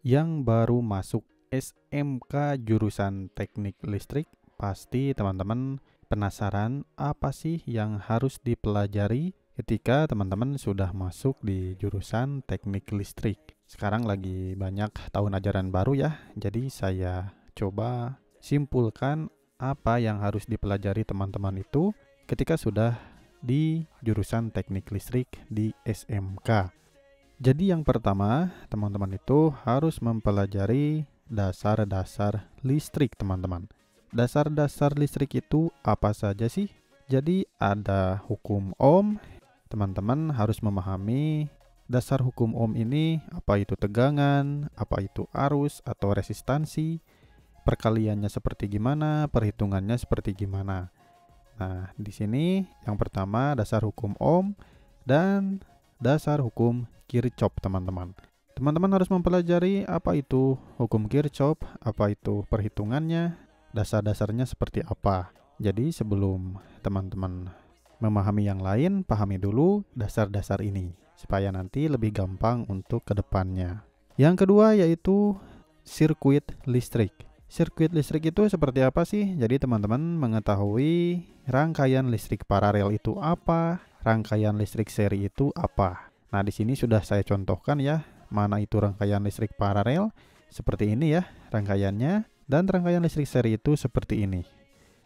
yang baru masuk SMK jurusan teknik listrik, pasti teman-teman penasaran apa sih yang harus dipelajari ketika teman-teman sudah masuk di jurusan teknik listrik. Sekarang lagi banyak tahun ajaran baru ya, jadi saya coba simpulkan apa yang harus dipelajari teman-teman itu ketika sudah di jurusan teknik listrik di SMK. Jadi yang pertama, teman-teman itu harus mempelajari dasar-dasar listrik, teman-teman. Dasar-dasar listrik itu apa saja sih? Jadi ada hukum ohm. Teman-teman harus memahami dasar hukum ohm ini apa itu tegangan, apa itu arus atau resistansi, perkaliannya seperti gimana, perhitungannya seperti gimana. Nah, di sini yang pertama dasar hukum ohm dan dasar hukum Kirchhoff, teman-teman. Teman-teman harus mempelajari apa itu hukum Kirchhoff, apa itu perhitungannya, dasar-dasarnya seperti apa. Jadi sebelum teman-teman memahami yang lain, pahami dulu dasar-dasar ini supaya nanti lebih gampang untuk kedepannya. Yang kedua yaitu sirkuit listrik. Sirkuit listrik itu seperti apa sih? Jadi teman-teman mengetahui rangkaian listrik paralel itu apa, rangkaian listrik seri itu apa. Nah, di sini sudah saya contohkan ya, mana itu rangkaian listrik paralel seperti ini ya rangkaiannya dan rangkaian listrik seri itu seperti ini.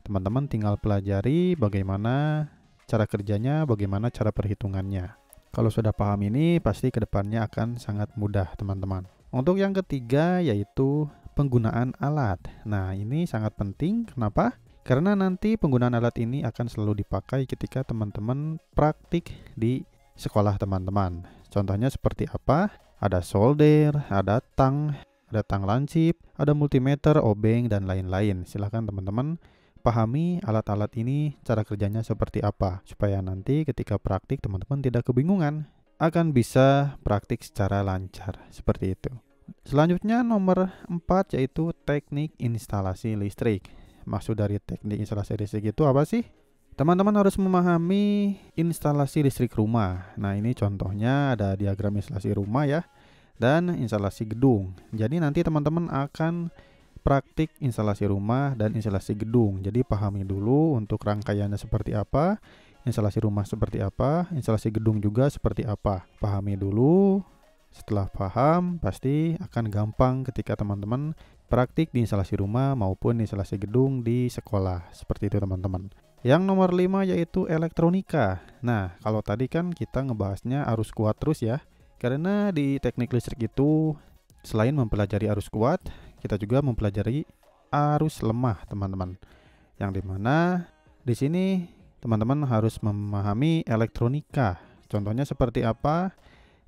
Teman-teman tinggal pelajari bagaimana cara kerjanya, bagaimana cara perhitungannya. Kalau sudah paham ini, pasti kedepannya akan sangat mudah, teman-teman. Untuk yang ketiga, yaitu penggunaan alat. Nah, ini sangat penting. Kenapa? Karena nanti penggunaan alat ini akan selalu dipakai ketika teman-teman praktik di sekolah teman-teman. Contohnya seperti apa? Ada solder, ada tang, ada tang lancip, ada multimeter, obeng, dan lain-lain. Silahkan teman-teman pahami alat-alat ini cara kerjanya seperti apa supaya nanti ketika praktik teman-teman tidak kebingungan akan bisa praktik secara lancar seperti itu. Selanjutnya nomor 4 yaitu teknik instalasi listrik. Maksud dari teknik instalasi listrik itu apa sih? Teman-teman harus memahami instalasi listrik rumah. Nah, ini contohnya ada diagram instalasi rumah ya dan instalasi gedung. Jadi nanti teman-teman akan praktik instalasi rumah dan instalasi gedung. Jadi pahami dulu untuk rangkaiannya seperti apa, instalasi rumah seperti apa, instalasi gedung juga seperti apa. Pahami dulu. Setelah paham, pasti akan gampang ketika teman-teman praktik di instalasi rumah maupun instalasi gedung di sekolah. Seperti itu teman-teman. Yang nomor lima yaitu elektronika. Nah, kalau tadi kan kita ngebahasnya arus kuat terus ya. Karena di teknik listrik itu selain mempelajari arus kuat, kita juga mempelajari arus lemah, teman-teman. Yang dimana di sini teman-teman harus memahami elektronika. Contohnya seperti apa?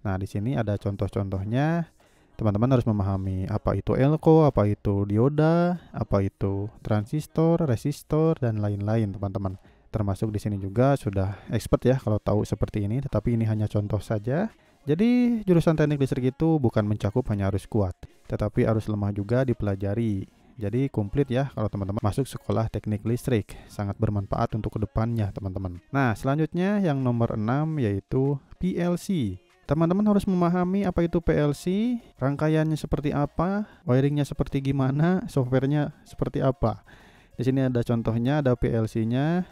Nah, di sini ada contoh-contohnya teman-teman harus memahami apa itu elko, apa itu dioda, apa itu transistor, resistor dan lain-lain, teman-teman. Termasuk di sini juga sudah expert ya kalau tahu seperti ini, tetapi ini hanya contoh saja. Jadi jurusan teknik listrik itu bukan mencakup hanya arus kuat, tetapi arus lemah juga dipelajari. Jadi komplit ya kalau teman-teman masuk sekolah teknik listrik, sangat bermanfaat untuk kedepannya teman-teman. Nah selanjutnya yang nomor 6 yaitu PLC Teman-teman harus memahami apa itu PLC, rangkaiannya seperti apa, wiringnya seperti gimana, softwarenya seperti apa. Di sini ada contohnya, ada PLC-nya,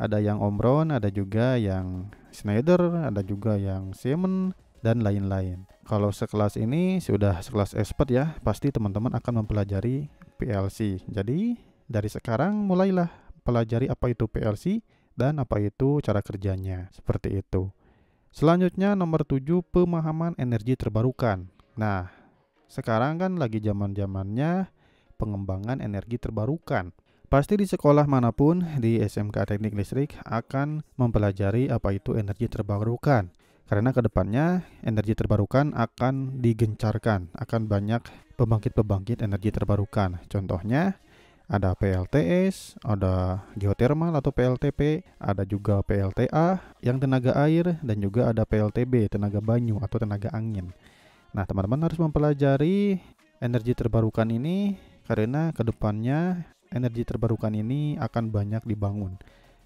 ada yang Omron, ada juga yang Schneider, ada juga yang Siemens, dan lain-lain. Kalau sekelas ini sudah sekelas expert ya, pasti teman-teman akan mempelajari PLC. Jadi dari sekarang mulailah pelajari apa itu PLC dan apa itu cara kerjanya. Seperti itu. Selanjutnya nomor 7 pemahaman energi terbarukan. Nah, sekarang kan lagi zaman-zamannya pengembangan energi terbarukan. Pasti di sekolah manapun di SMK Teknik Listrik akan mempelajari apa itu energi terbarukan. Karena kedepannya energi terbarukan akan digencarkan, akan banyak pembangkit-pembangkit energi terbarukan. Contohnya ada PLTS, ada geothermal atau PLTP, ada juga PLTA yang tenaga air dan juga ada PLTB tenaga banyu atau tenaga angin. Nah, teman-teman harus mempelajari energi terbarukan ini karena kedepannya energi terbarukan ini akan banyak dibangun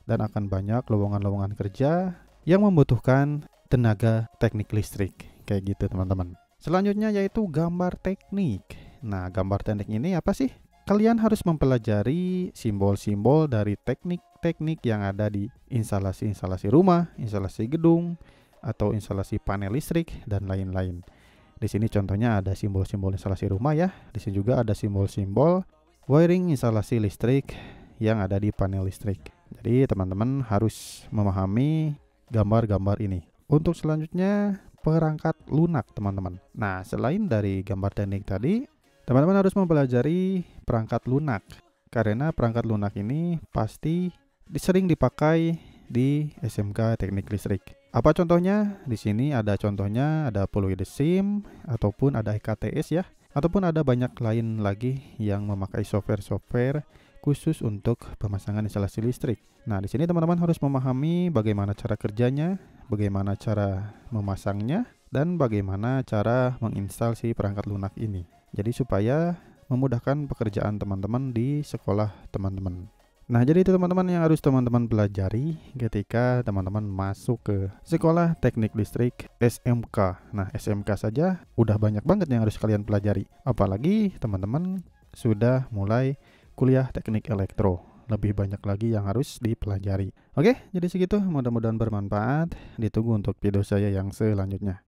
dan akan banyak lowongan-lowongan kerja yang membutuhkan tenaga teknik listrik kayak gitu teman-teman. Selanjutnya yaitu gambar teknik. Nah, gambar teknik ini apa sih? kalian harus mempelajari simbol-simbol dari teknik-teknik yang ada di instalasi-instalasi rumah, instalasi gedung, atau instalasi panel listrik, dan lain-lain. Di sini contohnya ada simbol-simbol instalasi rumah ya. Di sini juga ada simbol-simbol wiring instalasi listrik yang ada di panel listrik. Jadi teman-teman harus memahami gambar-gambar ini. Untuk selanjutnya perangkat lunak teman-teman. Nah selain dari gambar teknik tadi, Teman-teman harus mempelajari perangkat lunak karena perangkat lunak ini pasti sering dipakai di SMK Teknik Listrik. Apa contohnya? Di sini ada contohnya ada Poluide SIM ataupun ada EKTS ya, ataupun ada banyak lain lagi yang memakai software-software khusus untuk pemasangan instalasi listrik. Nah, di sini teman-teman harus memahami bagaimana cara kerjanya, bagaimana cara memasangnya, dan bagaimana cara menginstal si perangkat lunak ini. Jadi supaya memudahkan pekerjaan teman-teman di sekolah teman-teman. Nah, jadi itu teman-teman yang harus teman-teman pelajari ketika teman-teman masuk ke sekolah teknik listrik SMK. Nah, SMK saja udah banyak banget yang harus kalian pelajari. Apalagi teman-teman sudah mulai kuliah teknik elektro. Lebih banyak lagi yang harus dipelajari. Oke, jadi segitu. Mudah-mudahan bermanfaat. Ditunggu untuk video saya yang selanjutnya.